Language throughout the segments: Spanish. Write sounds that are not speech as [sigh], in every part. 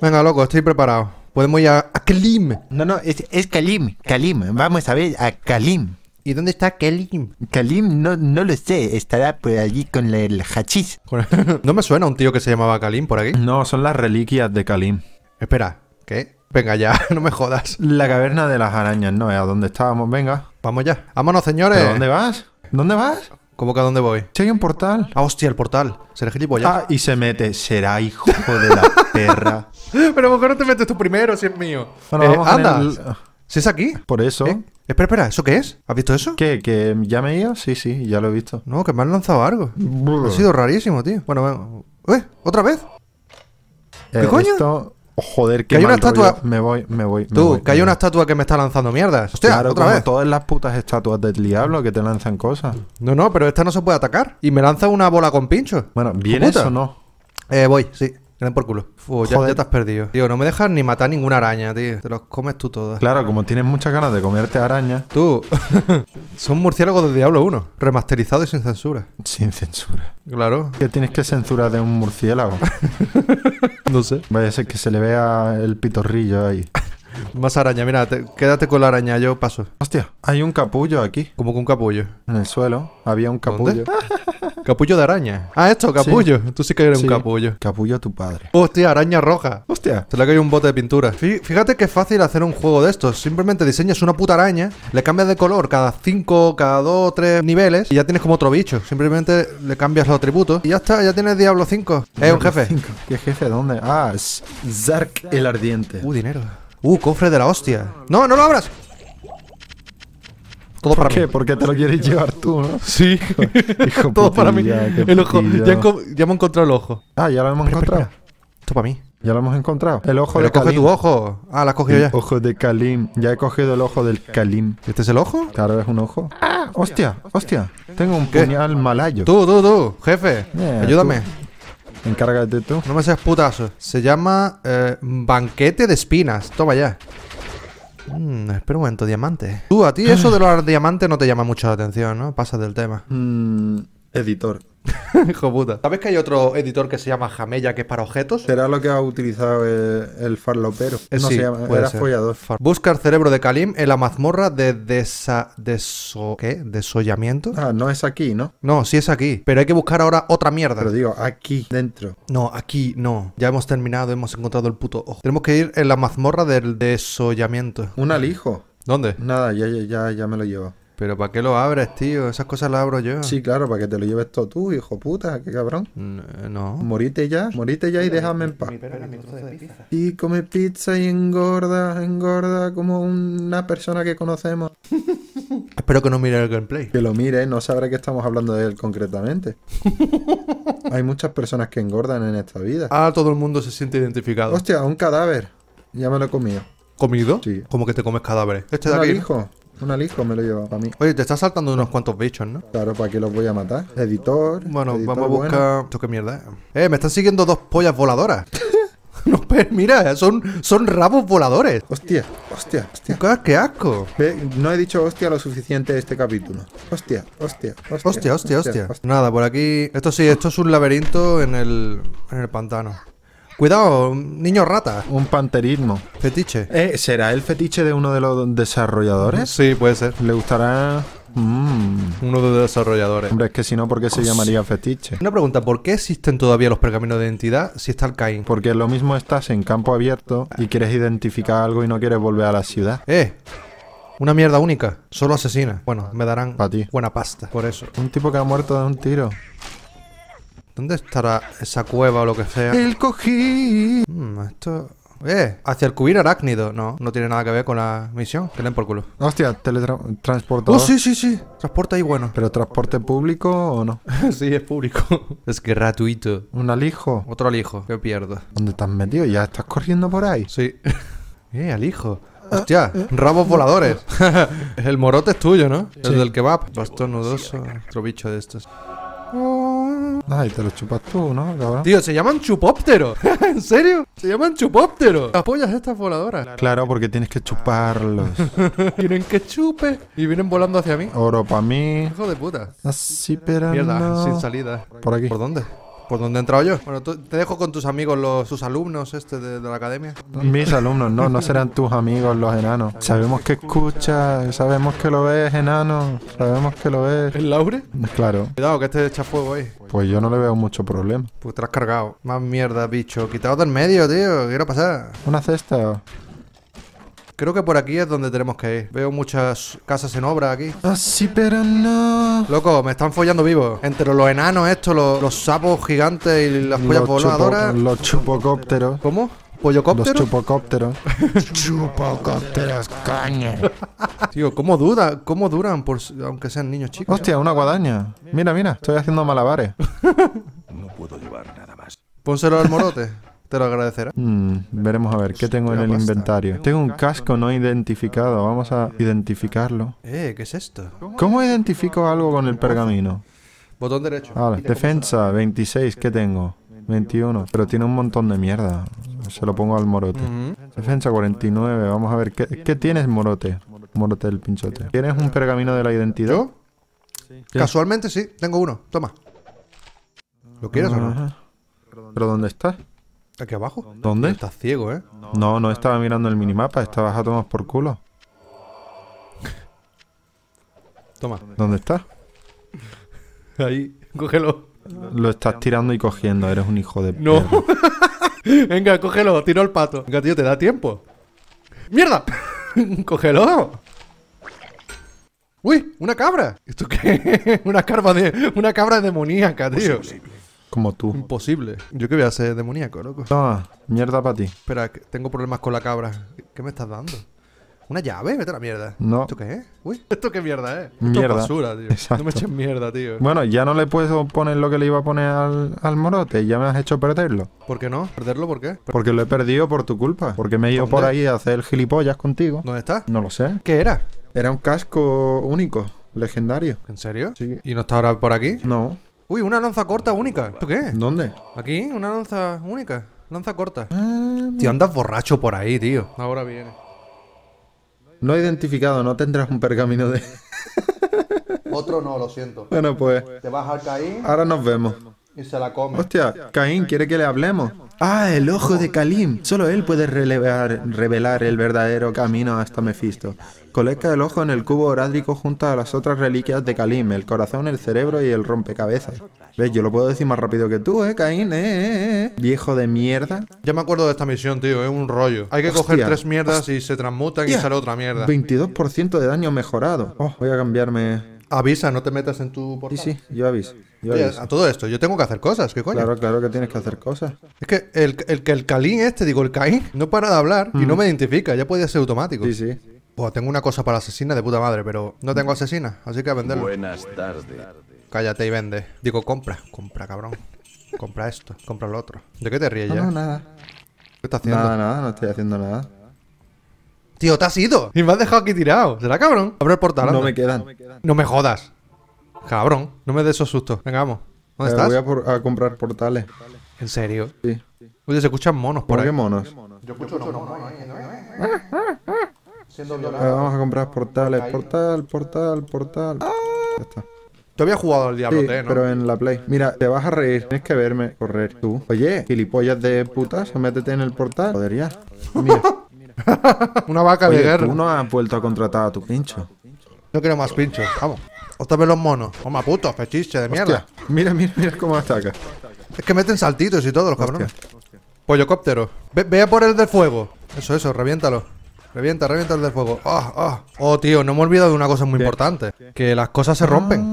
Venga, loco, estoy preparado. Podemos ir a, Kalim. No, no, es, Kalim. Kalim. Vamos a ver a Kalim. ¿Y dónde está Kalim? Kalim, no, no lo sé. Estará por allí con el hachís. [laughs] no me suena un tío que se llamaba Kalim por aquí. No, son las reliquias de Kalim. Espera, ¿qué? Venga ya, [laughs] no me jodas. La caverna de las arañas, no es ¿eh? a donde estábamos. Venga. Vamos ya. Vámonos, señores. dónde vas? ¿Dónde vas? ¿Cómo que a dónde voy? Si hay un portal. Ah, hostia, el portal. Será gilipollas. Ah, y se mete. Será hijo de la perra. [laughs] Pero mejor no te metes tú primero, si es mío. Bueno, eh, anda. Si es aquí. Por eso. Eh, espera, espera, ¿eso qué es? ¿Has visto eso? ¿Qué? ¿Que ya me ido? Sí, sí, ya lo he visto. No, que me han lanzado algo. Ha sido rarísimo, tío. Bueno, bueno. ¡Eh! ¿Otra vez? ¿Qué eh, coño? Joder, que hay una estatua. Me voy, me voy. Tú, que hay una estatua que me está lanzando mierdas. Hostia, claro, otra vez. Todas las putas estatuas del diablo que te lanzan cosas. No, no, pero esta no se puede atacar. Y me lanza una bola con pincho. Bueno, ¿vienes o no? Eh, voy, sí. Den por culo. Uf, ya, te has perdido. Tío, no me dejas ni matar ninguna araña, tío. Te los comes tú todas. Claro, como tienes muchas ganas de comerte araña Tú. [laughs] Son murciélagos de Diablo 1. Remasterizado y sin censura. Sin censura. Claro. ¿Qué tienes que censurar de un murciélago? [laughs] no sé. Vaya a ser que se le vea el pitorrillo ahí. Más araña, mira, quédate con la araña, yo paso. Hostia, hay un capullo aquí. Como que un capullo? En el suelo había un capullo. [laughs] capullo de araña. Ah, esto, capullo. Tú sí que eres un capullo. Capullo a tu padre. Hostia, araña roja. Hostia. Se le ha caído un bote de pintura. Fíjate que es fácil hacer un juego de estos. Simplemente diseñas una puta araña, le cambias de color cada 5, cada 2, 3 niveles y ya tienes como otro bicho. Simplemente le cambias los atributos y ya está, ya tienes Diablo 5. Es un jefe. ¿Qué jefe? ¿Dónde? Ah, Zark el Ardiente. Uh, dinero. Uh, cofre de la hostia. No, no lo abras. Todo ¿Por para qué? Porque te lo quieres llevar tú, ¿no? Sí. [laughs] Hijo Todo para mí. El ojo. Ya, hemos encontrado el ojo. Ah, ya lo hemos encontrado. Esto para mí. Ya lo hemos encontrado. El ojo de coge tu ojo. Ah, lo has cogido el ya. Ojo de Kalim. Ya he cogido el ojo del Kalim. ¿Este es el ojo? Claro, es un ojo. ¡Ah! ¡Hostia! ¡Hostia! Tengo un puñal malayo. Tú, tú, tú, jefe. ayúdame. Encárgate tú. No me seas putazo. Se llama eh, Banquete de Espinas. Toma ya. Mmm... espera un momento, diamante. Tú, a ti eso de [laughs] los diamantes no te llama mucho la atención, ¿no? Pasa del tema. Mmm... Editor. [laughs] Hijo puta. ¿Sabes que hay otro editor que se llama Jamella que es para objetos? Será lo que ha utilizado el, farlopero. Eh, no se llama, era follador. Busca el cerebro de Kalim en la mazmorra de desa, deso, ¿qué? desollamiento. Ah, no es aquí, ¿no? No, sí es aquí. Pero hay que buscar ahora otra mierda. Pero digo, aquí, dentro. No, aquí no. Ya hemos terminado, hemos encontrado el puto ojo. Tenemos que ir en la mazmorra del desollamiento. Un alijo. ¿Dónde? Nada, ya, ya, ya, ya me lo llevo. Pero ¿para qué lo abres, tío? Esas cosas las abro yo. Sí, claro, para que te lo lleves todo tú, hijo puta, qué cabrón. Eh, no. Morite ya, morite ya y déjame en paz. Y come pizza y engorda, engorda como una persona que conocemos. [laughs] Espero que no mire el gameplay. Que lo mire, no sabrá que estamos hablando de él concretamente. [laughs] Hay muchas personas que engordan en esta vida. Ah, todo el mundo se siente identificado. Hostia, un cadáver. Ya me lo he comido. ¿Comido? Sí. Como que te comes cadáveres. Este de aquí. Un alisco me lo lleva para mí. Oye, te está saltando unos cuantos bichos, ¿no? Claro, ¿para qué los voy a matar? Editor. Bueno, vamos a buscar. Esto qué mierda. Eh. eh, me están siguiendo dos pollas voladoras. [laughs] No, pero mira, son, son rabos voladores. Hostia, hostia, hostia. ¡Qué asco! no he dicho hostia lo suficiente este capítulo. hostia, hostia. Hostia, hostia, hostia. hostia. Nada, por aquí. Esto sí, esto es un laberinto en el, en el pantano. Cuidado, niño rata. Un panterismo. Fetiche. Eh, ¿Será el fetiche de uno de los desarrolladores? Sí, puede ser. ¿Le gustará mm. Uno de los desarrolladores. Hombre, es que si no, ¿por qué se oh, llamaría fetiche? Una pregunta, ¿por qué existen todavía los pergaminos de identidad si está el Cain? Porque lo mismo estás en campo abierto y ah. quieres identificar algo y no quieres volver a la ciudad. ¡Eh! Una mierda única, solo asesina. Bueno, me darán buena pasta por eso. Un tipo que ha muerto de un tiro. ¿Dónde estará esa cueva o lo que sea? El cojín. Mm, esto... Eh, hacia el cubín arácnido. No, no tiene nada que ver con la misión. Que leen por culo. Hostia, teletransportador. Oh, sí, sí, sí. Transporta ahí bueno. ¿Pero transporte público o no? [laughs] sí, es público. es que gratuito. ¿Un alijo? Otro alijo. ¿Qué pierdo? ¿Dónde estás metido? ¿Ya estás corriendo por ahí? Sí. [laughs] eh, alijo. Ah, Hostia, eh. rabos voladores. [laughs] el morote es tuyo, ¿no? El del kebab. Bastón nudoso. Otro bicho de estos. Mm. Ay, te lo chupas tú, ¿no, cabrón? Tío, se llaman chupópteros. [laughs] ¿En serio? Se llaman chupópteros. Apoyas pollas estas voladoras. Claro, porque tienes que chuparlos. Tienen [laughs] que chupe y vienen volando hacia mí. Oro para mí. Hijo de puta. Así, pero. Mierda, sin salida. ¿Por aquí? ¿Por dónde? Por dónde he entrado yo. Bueno, te dejo con tus amigos, los, sus alumnos este de, la academia. Mis alumnos, no, no serán tus amigos los enanos. Sabemos que escucha, sabemos que lo ves, enano. Sabemos que lo ves. ¿El Laure? Claro. Cuidado, que este echa fuego ahí. Pues yo no le veo mucho problema. Pues te has cargado. Más mierda, bicho. Quitado del medio, tío. Quiero pasar. Una cesta. Creo que por aquí es donde tenemos que ir. Veo muchas casas en obra aquí. Así, pero no. Loco, me están follando vivo. Entre los enanos estos, los, sapos gigantes y las pollas voladoras. los chupocópteros. ¿Cómo? ¿Pollocópteros? Los chupocópteros. [laughs] chupocópteros, coño. [laughs] Tío, ¿cómo, duda, ¿cómo duran, por, aunque sean niños chicos? Hostia, una guadaña. Mira, mira, estoy haciendo malabares. [laughs] no puedo llevar nada más. Pónselo al morote. Te lo agradecerá. Mm, veremos a ver, ¿qué pues, tengo en el inventario? Tengo un casco no identificado, vamos a eh. identificarlo. Eh, ¿qué es esto? ¿Cómo identifico algo con el pergamino? Botón derecho. defensa, 26, ¿qué tengo? 21, pero tiene un montón de mierda. Se lo pongo al morote. Defensa 49, vamos a ver, ¿qué, tienes morote? Morote del pinchote. ¿Tienes un pergamino de la identidad? Casualmente sí, tengo uno, toma. ¿Lo quieres o no? ¿Pero dónde está? ¿Aquí abajo? ¿Dónde? Estás ciego, ¿eh? No, no, estaba mirando el minimapa, estabas a tomar por culo. Toma. ¿Dónde está? Ahí, cógelo. Lo estás tirando y cogiendo, eres un hijo de No. [laughs] Venga, cógelo, tiro el pato. Venga, tío, te da tiempo. ¡Mierda! [laughs] ¡Cógelo! ¡Uy! ¡Una cabra! ¿Esto qué? [laughs] una, de, una cabra demoníaca, tío. Pues como tú. Imposible. Yo que voy a ser demoníaco, loco. Toma, mierda para ti. Espera, tengo problemas con la cabra. ¿Qué me estás dando? ¿Una llave? Vete a la mierda. No. ¿Esto qué es? Uy, ¿esto qué mierda es? Mierda. es basura, tío. Exacto. No me eches mierda, tío. Bueno, ya no le puedo poner lo que le iba a poner al, al morote. Ya me has hecho perderlo. ¿Por qué no? ¿Perderlo por qué? Porque lo he perdido por tu culpa. Porque me he ido por ahí a hacer gilipollas contigo. ¿Dónde estás? No lo sé. ¿Qué era? Era un casco único, legendario. ¿En serio? Sí. ¿Y no está ahora por aquí? No. Uy, una lanza corta única. ¿Tú qué? ¿Dónde? Aquí, una lanza única. Lanza corta. Ah, tío, andas borracho por ahí, tío. Ahora viene. No he identificado, no tendrás un pergamino de. Otro no, lo siento. Bueno, pues. Te vas al caín. Ahora nos vemos. Y se la come. Hostia, Caín quiere que le hablemos. Ah, el ojo de Kalim. Solo él puede revelar el verdadero camino hasta este Mephisto. Colecta el ojo en el cubo orádrico junto a las otras reliquias de Kalim, el corazón, el cerebro y el rompecabezas. ¿Ves? Yo lo puedo decir más rápido que tú, ¿eh, Caín? ¿Eh, eh, eh. Viejo de mierda. Ya me acuerdo de esta misión, tío. Es un rollo. Hay que coger tres mierdas y se transmuta y sale otra mierda. 22% de daño mejorado. Oh, voy a cambiarme Avisa, no te metas en tu portal. Sí, sí, yo aviso. A todo esto, yo tengo que hacer cosas, ¿qué coño? Claro, claro que tienes que hacer cosas. Es que el, el, el Kalin este, digo, el Caín, no para de hablar y no mm. me identifica, ya puede ser automático. Sí, sí. tengo una cosa para asesina de puta madre, pero no tengo asesina, así que a venderlo. Buenas tardes. Cállate y vende. Digo, compra, compra, cabrón. compra esto, compra lo otro. ¿De qué te ríes ya? No, nada. ¿Qué estás haciendo? Nada, nada, no estoy haciendo nada. Tío, te has ido. Y me has dejado aquí tirado. ¿Será cabrón? Abre el portal. No me quedan. No me jodas. Cabrón, no me des esos sustos. Venga, vamos. ¿Dónde eh, estás? Voy a, comprar portales. ¿En serio? Sí. Oye, se escuchan monos por, ¿Por qué monos? Yo escucho los monos. ¿eh? Eh, vamos a comprar portales. Portal, portal, portal. Ah. Ya está. Te había jugado al Diablo sí, pero en la Play. Mira, te vas a reír. Tienes que verme correr tú. Oye, gilipollas de putas, métete en el portal. Joder, Mira. [laughs] Una vaca de guerra. Uno no vuelto a contratar a tu pincho. No quiero más pinchos, vamos. Otra vez los monos. Toma puto, fechiche de mierda. Mira, mira, mira cómo ataca. Es que meten saltitos y todo, los cabrones. Pollocóptero. Ve, ve, a por el del fuego. Eso, eso, reviéntalo. Revienta, revienta el del fuego. Oh, oh. oh tío, no me he olvidado de una cosa muy importante. Que las cosas se rompen. Ah,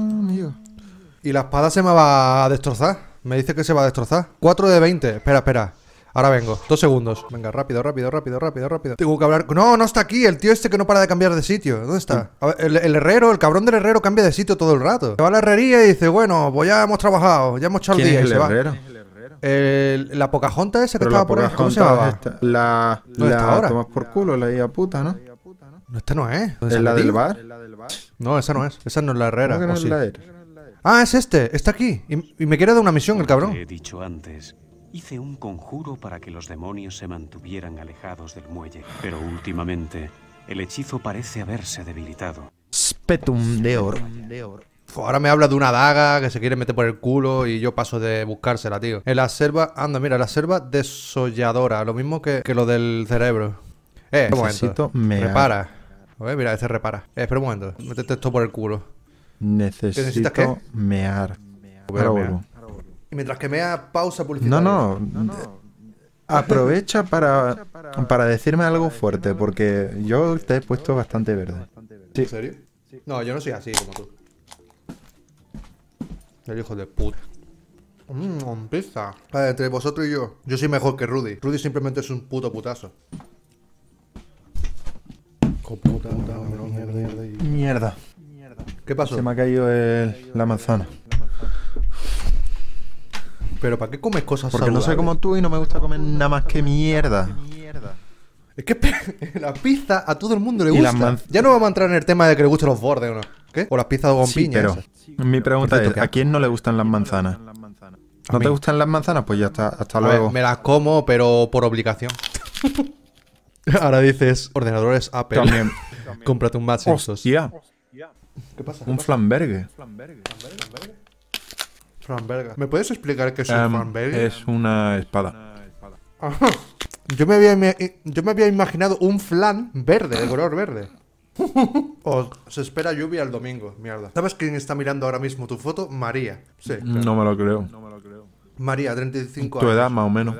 y la espada se me va a destrozar. Me dice que se va a destrozar. 4 de 20. Espera, espera. Ahora vengo, dos segundos. Venga, rápido, rápido, rápido, rápido, rápido. Tengo que hablar. No, no está aquí. El tío este que no para de cambiar de sitio. ¿Dónde está? el, herrero, el cabrón del herrero cambia de sitio todo el rato. Se va a la herrería y dice, bueno, pues ya hemos trabajado, ya hemos echado el día. el y se herrero? va. El, la pocajonta esa que estaba por ahí, ¿cómo se la, tomas por culo, la hija puta, ¿no? No, esta no es. ¿Es la del bar? No, esa no es. Esa no es la herrera. Ah, es este. Está aquí. Y, me quiere dar una misión, el cabrón. he dicho antes Hice un conjuro para que los demonios se mantuvieran alejados del muelle, pero últimamente el hechizo parece haberse debilitado. Spetum de Ahora me habla de una daga que se quiere meter por el culo y yo paso de buscársela, tío. En la selva, anda, mira, la selva desolladora, lo mismo que, lo del cerebro. Eh, un momento. Repara. ver, mira, este repara. Eh, espera un momento. Métete esto por el culo. Necesito mear mientras que me da pausa publicitaria. No, no. no, Aprovecha para, para decirme algo fuerte, porque yo te he puesto bastante verde. Sí. ¿En serio? No, yo no soy así como tú. El hijo de puta. Mmm, pizza. entre vosotros y yo, yo soy mejor que Rudy. Rudy simplemente es un puto putazo. mierda, mierda. ¿Qué pasó? Se me ha caído el, la manzana. Pero ¿para qué comes cosas Porque no soy como tú y no me gusta comer nada más que mierda. Es que [laughs] la pizza a todo el mundo le gusta. Ya no vamos a entrar en el tema de que le gusten los bordes o no. ¿Qué? O las pizzas con sí, Pero mi pregunta es, ¿a quién no le gustan las manzanas? ¿No te gustan las manzanas? Pues ya está, hasta luego. me las como, pero por obligación. [laughs] Ahora dices, ordenadores Apple. También. [laughs] Cómprate un Mac Ya. ¿Qué pasa? un ¿Flambergue? ¿Me puedes explicar qué es um, em, belga? Es una espada. Ah, yo me, había, yo me había imaginado un flan verde, de color verde. [laughs] O se espera lluvia el domingo, mierda. ¿Sabes quién está mirando ahora mismo tu foto? María. Sí. No me lo creo. María, 35 años. Tu edad, más o menos.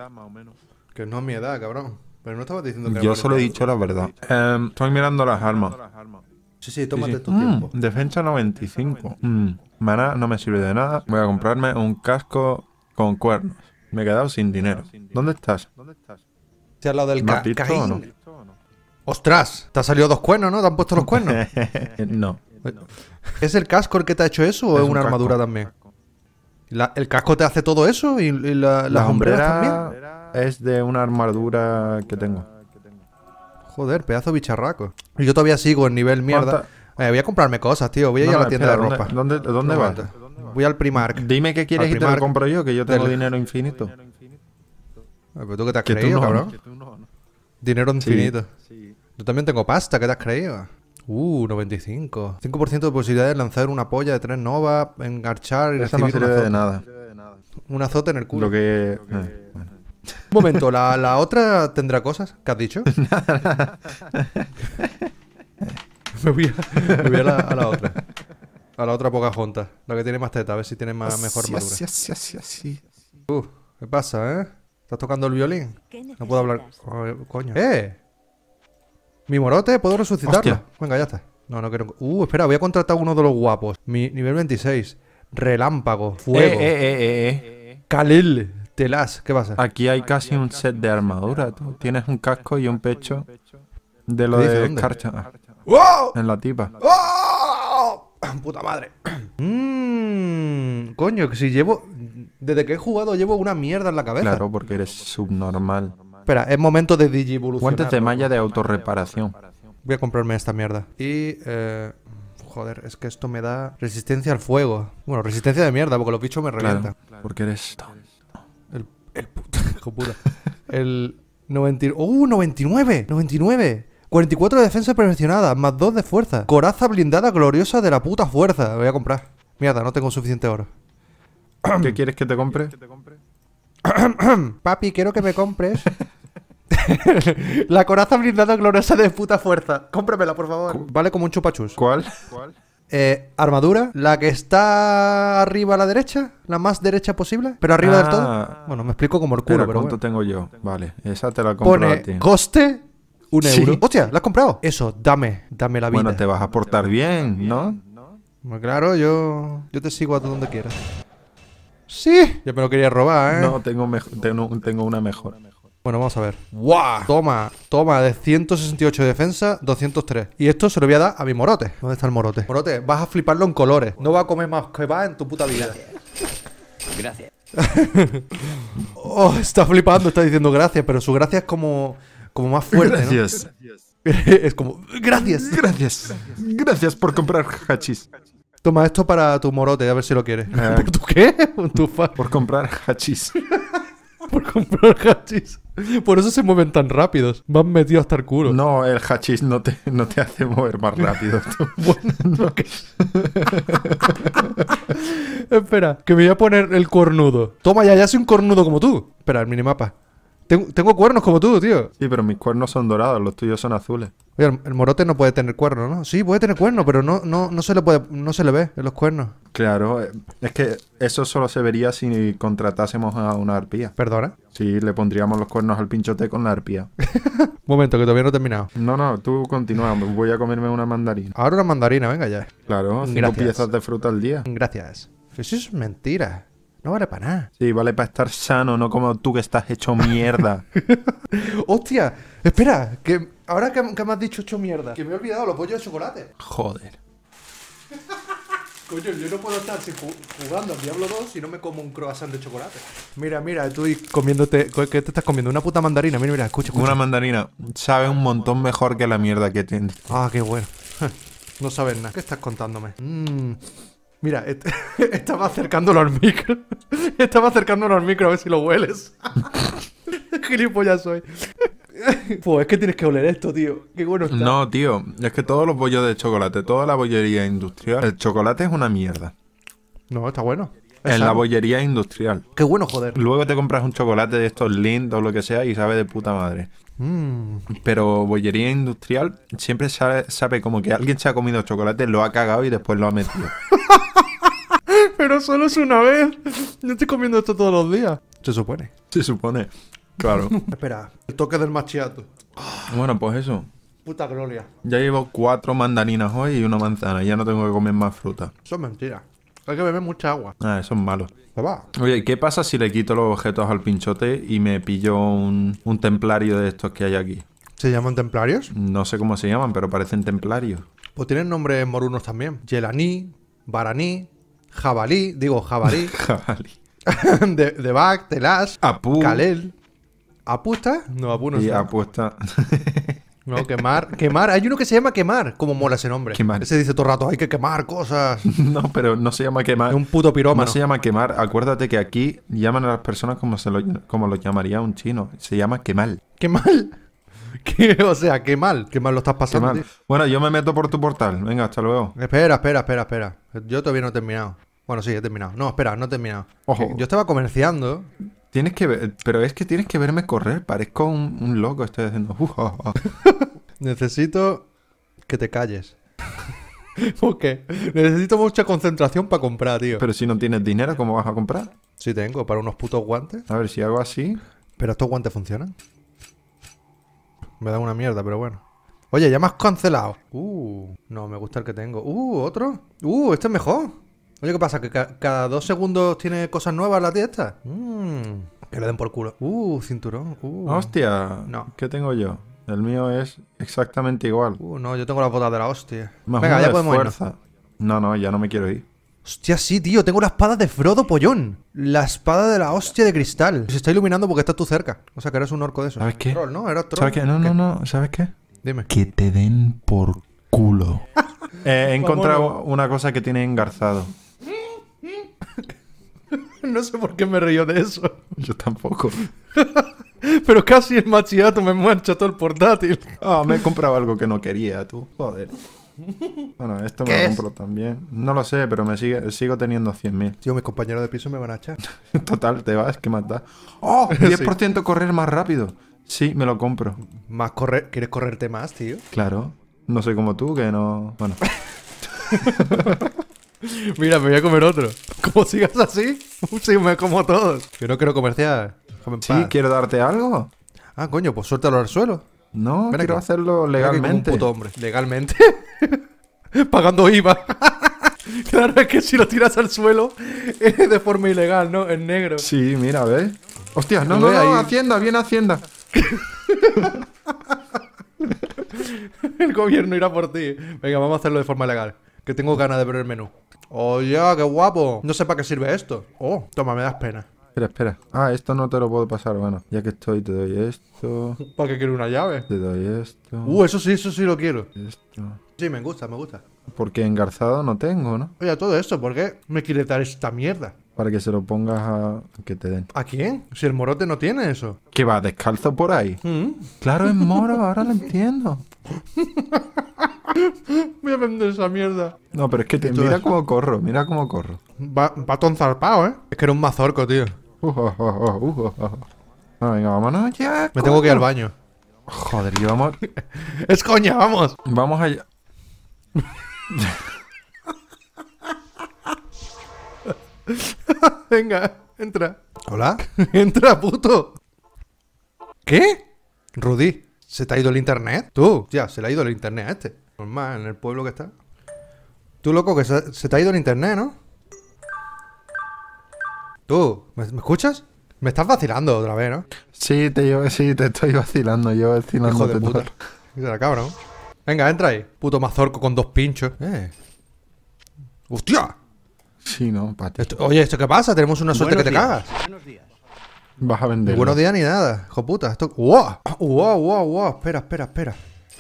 Que no es mi edad, cabrón. Pero no estaba diciendo Yo solo he dicho la verdad. Em, estoy mirando las armas. Sí, sí, tómate tu tiempo. Mm, defensa 95. Mm, maná no me sirve de nada. Voy a comprarme un casco con cuernos. Me he quedado sin dinero. ¿Dónde estás? ¿Dónde estás? Se ha del ¡Ostras! Te han salido dos cuernos, ¿no? ¿Te han puesto los cuernos? [laughs] no. ¿Es el casco el que te ha hecho eso o es, una armadura también? ¿El casco te hace todo eso? ¿Y, las hombreras también? Es de una armadura que tengo. Joder, pedazo bicharraco yo todavía sigo en nivel mierda. Eh, voy a comprarme cosas, tío. Voy a ir a la tienda de ropa. ¿Dónde, dónde, vas? Voy al Primark. Dime qué quieres y te lo compro yo, que yo tengo dinero infinito. Ah, pero tú qué te has creído, cabrón. No, dinero infinito. Yo también tengo pasta, ¿qué te has creído? Uh, 95. 5% de posibilidad de lanzar una polla de tres novas, engarchar y recibir no sirve de nada. Un azote en el culo. que... Eh. Un momento, ¿la, otra tendrá cosas que has dicho? [laughs] me voy, a, la, otra. A la otra poca junta. La que tiene más teta, a ver si tiene mejor madura. Sí, sí, sí, sí, Uh, ¿qué pasa, eh? ¿Estás tocando el violín? No puedo hablar. Eh. ¡Eh! Mi morote, puedo resucitarlo. Venga, ya está. No, no quiero. Uh, espera, voy a contratar a uno de los guapos. Mi nivel 26. Relámpago. Fuego. Eh, eh, eh, eh. eh. Kalil. Telas, ¿qué pasa? Aquí hay casi un set de armadura. Tú tienes un casco y un pecho de lo de escarcha. En la tipa. ¡Puta madre! Mm, coño, que si llevo. Desde que he jugado llevo una mierda en la cabeza. Claro, porque eres subnormal. Espera, es momento de digivolución. Fuentes de malla de autorreparación. Voy a comprarme esta mierda. Y. Eh, joder, es que esto me da resistencia al fuego. Bueno, resistencia de mierda, porque los bichos me revientan. porque eres tonto. El puta. [laughs] Hijo puta. El ¡Uh! 99. 99. 44 de defensa perfeccionada, más 2 de fuerza. Coraza blindada gloriosa de la puta fuerza. voy a comprar. Mierda, no tengo suficiente oro. [clears throat] ¿Qué quieres que te compre? te compre? [clears throat] Papi, quiero que me compres. [laughs] la coraza blindada gloriosa de puta fuerza. Cómpramela, por favor. Vale como un chupachus. ¿Cuál? ¿Cuál? Eh, armadura, la que está arriba a la derecha, la más derecha posible, pero arriba del todo. Ah. Bueno, me explico como el culo, pero, ¿cuánto tengo yo? Vale, esa te la compro Pone coste un euro. Hostia, ¿la has comprado? Eso, dame, dame la vida. Bueno, te vas a portar bien, ¿no? Pues claro, yo, yo te sigo a donde quieras. Sí, ya me lo quería robar, ¿eh? No, tengo, tengo, tengo una mejor. Bueno, vamos a ver. ¡Wow! Toma, toma, de 168 de defensa, 203. Y esto se lo voy a dar a mi morote. ¿Dónde está el morote? Morote, vas a fliparlo en colores. No va a comer más que va en tu puta vida. Gracias. [laughs] oh, está flipando, está diciendo gracias, pero su gracia es como, como más fuerte, gracias. [laughs] es como, gracias. Gracias. Gracias por comprar hachís. Toma esto para tu morote, a ver si lo quieres. Eh. Ah. ¿Por [laughs] tu qué? por comprar hachís por comprar hachís. Por eso se mueven tan rápidos. Van metido hasta el culo. No, el hachís no te, no te hace mover más rápido. [laughs] [laughs] Espera, que me voy a poner el cornudo. Toma ya, ya soy un cornudo como tú. Espera, el minimapa. Tengo, cuernos como tú, tío. Sí, pero mis cuernos son dorados, los tuyos son azules. Oye, el, morote no puede tener cuernos, ¿no? Sí, puede tener cuernos, pero no, no, no, se le puede, no se le ve en los cuernos. Claro, eh, es que eso solo se vería si contratásemos a una arpía. ¿Perdona? Sí, le pondríamos los cuernos al pinchote con la arpía. [laughs] Momento, que todavía no he terminado. No, no, tú continúa, voy a comerme una mandarina. Ahora una mandarina, venga ya. Claro, cinco piezas de fruta al día. Gracias. Eso es mentira. No vale para nada. Sí, vale para estar sano, no como tú que estás hecho mierda. [laughs] Hostia, espera, que ahora que, me has dicho hecho mierda, que me he olvidado los pollos de chocolate. Joder. [laughs] Coño, yo no puedo estar jugando al Diablo 2 si no me como un croissant de chocolate. Mira, mira, tú comiéndote. ¿Qué te estás comiendo? Una puta mandarina. Mira, mira, escucha. Una mandarina. Sabe un montón mejor que la mierda que tienes. Ah, qué bueno. [laughs] no sabes nada. ¿Qué estás contándome? Mmm. Mira, [laughs] estaba acercándolo al micro. [laughs] estaba acercándolo al micro a ver si lo hueles. [laughs] Gilipollas soy. pues es que tienes que oler esto, tío. Qué bueno está. No, tío. Es que todos los bollos de chocolate, toda la bollería industrial, el chocolate es una mierda. No, está bueno. En la bollería industrial. Qué bueno, joder. Luego te compras un chocolate de estos lindos o lo que sea y sabe de puta madre. Mm. Pero bollería industrial siempre sabe, como que alguien se ha comido chocolate, lo ha cagado y después lo ha metido. [laughs] Pero solo es una vez. No estoy comiendo esto todos los días. Se supone. Se supone. Claro. [laughs] Espera, el toque del machiato. Bueno, pues eso. Puta gloria. Ya llevo cuatro mandarinas hoy y una manzana. Ya no tengo que comer más fruta. Eso es mentira. Hay que beber mucha agua. Ah, eso es malo. Oye, ¿qué pasa si le quito los objetos al pinchote y me pillo un, templario de estos que hay aquí? ¿Se llaman templarios? No sé cómo se llaman, pero parecen templarios. Pues tienen nombres morunos también. Yelaní, Baraní, Jabalí, digo jabalí. [laughs] jabalí. [laughs] de, de Telas, Apu. Kalel. ¿Apuesta? No, Apu no Y apuesta. [laughs] No, quemar, quemar. Hay uno que se llama quemar. Como mola ese nombre. Quemar. Ese dice todo el rato, hay que quemar cosas. [laughs] No, pero no se llama quemar. Es un puto pirómano. No se llama quemar. Acuérdate que aquí llaman a las personas como, se lo, como lo llamaría un chino. Se llama quemal. ¿Quemal? [laughs] ¿Qué? O sea, qué mal. Qué mal lo estás pasando. Bueno, yo me meto por tu portal. Venga, hasta luego. Espera, espera, espera, espera. Yo todavía no he terminado. Bueno, sí, he terminado. No, espera, no he terminado. Ojo. Yo estaba comerciando Tienes que ver, pero es que tienes que verme correr, parezco un, loco, estoy haciendo. [laughs] Necesito que te calles. [laughs] ¿Por qué? Necesito mucha concentración para comprar, tío. Pero si no tienes dinero, ¿cómo vas a comprar? Sí tengo, para unos putos guantes. A ver, si hago así. Pero estos guantes funcionan. Me da una mierda, pero bueno. Oye, ya me has cancelado. Uh, no, me gusta el que tengo. Uh, otro. Uh, este es mejor. Oye, ¿qué pasa? ¿Que cada dos segundos tiene cosas nuevas la tía esta? Mm. que le den por culo. Uh, cinturón. Uh. ¡Hostia! No. ¿Qué tengo yo? El mío es exactamente igual. Uh, no, yo tengo las botas de la hostia. Venga, ya podemos fuerza. No, no, ya no me quiero ir. Hostia, sí, tío, tengo la espada de Frodo Pollón. La espada de la hostia de cristal. Se está iluminando porque estás tú cerca. O sea, que eres un orco de esos. ¿Sabes qué? ¿no? ¿Sabes qué? No, no, no. ¿Sabes qué? Dime. Que te den por culo. [laughs] Eh, he encontrado una cosa que tiene engarzado. [laughs] No sé por qué me río de eso. Yo tampoco. [laughs] Pero casi el machiato me mancha todo el portátil. Ah, me he comprado algo que no quería, tú. Joder. Bueno, esto me lo compro también. No lo sé, pero me sigue, sigo teniendo 100.000. Tío, mis compañeros de piso me van a echar. [laughs] Total, te vas, que más da? ¡Oh! 10% correr más rápido. Sí, me lo compro. ¿Más correr? ¿Quieres correrte más, tío? Claro. No soy como tú, que no... Bueno. [laughs] Mira, me voy a comer otro. ¿Cómo sigas así, [laughs] sí, me como todos. Yo no quiero comerciar. Sí, quiero darte algo. Ah, coño, pues suéltalo al suelo. No, quiero hacerlo legalmente. puto hombre. ¿Legalmente? [laughs] Pagando IVA. claro, es que si lo tiras al suelo es de forma ilegal, ¿no? En negro. Sí, mira, ¿ves? Hostia, no, no, no, Hacienda, viene Hacienda. El gobierno irá por ti. Venga, vamos a hacerlo de forma legal. Que tengo ganas de ver el menú. Oh, ya, qué guapo. No sé para qué sirve esto. Oh, toma, me das pena. Espera, espera. Ah, esto no te lo puedo pasar, bueno. Ya que estoy, te doy esto. [laughs] ¿Para qué quiero una llave? Te doy esto. Uh, eso sí, eso sí lo quiero. Esto. Sí, me gusta, me gusta. Porque engarzado no tengo, ¿no? Oye, todo esto, ¿por qué me quiere dar esta mierda? para que se lo pongas a que te den. ¿A quién? Si el morote no tiene eso. ¿Que va descalzo por ahí? Mm. Claro, es moro, ahora lo entiendo. [laughs] Voy a vender esa mierda. No, pero es que te, mira cómo corro, mira cómo corro. Va, tonzalpao, ¿eh? Es que era un mazorco, tío. no, uh, uh, ah, venga, vámonos ya. Me tengo que ir al baño. Joder, y vamos. [laughs] es coña, vamos. Vamos allá. [laughs] [laughs] Venga, entra. Hola. [laughs] entra, puto. ¿Qué? Rudy, ¿se te ha ido el internet? Tú, ya, se le ha ido el internet a este. Normal, en el pueblo que está. Tú, loco, que se, te ha ido el internet, ¿no? Tú, ¿me, escuchas? Me estás vacilando otra vez, ¿no? Sí, te, sí, te estoy vacilando, yo vacilando. Hijo de puta. [laughs] Venga, entra ahí. Puto mazorco con dos pinchos. Eh. ¡Hostia! Sí, ¿no? Esto, oye, ¿esto qué pasa? Tenemos una suerte que te cagas. Buenos días. Vas a vender. Buenos días ni nada, hijo puta. Esto... ¡Wow! ¡Wow, wow, wow! Espera, espera, espera.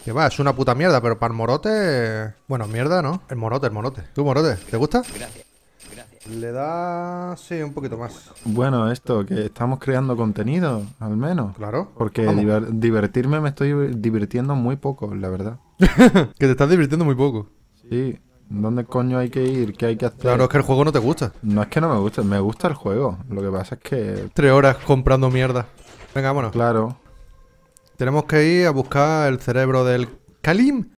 Que va, es una puta mierda, pero para el morote... Bueno, mierda, ¿no? El morote, el morote. ¿Tú, morote? ¿Te gusta? Gracias. Le da, sí, un poquito más. Bueno, esto, que estamos creando contenido, al menos. Claro. Porque divertirme me estoy divirtiendo muy poco, la verdad. [laughs] que te estás divirtiendo muy poco. Sí. ¿Dónde coño hay que ir? ¿Qué hay que hacer? Claro, es que el juego no te gusta. No es que no me guste, me gusta el juego. Lo que pasa es que. Tres horas comprando mierda. Venga, Claro. Tenemos que ir a buscar el cerebro del Kalim.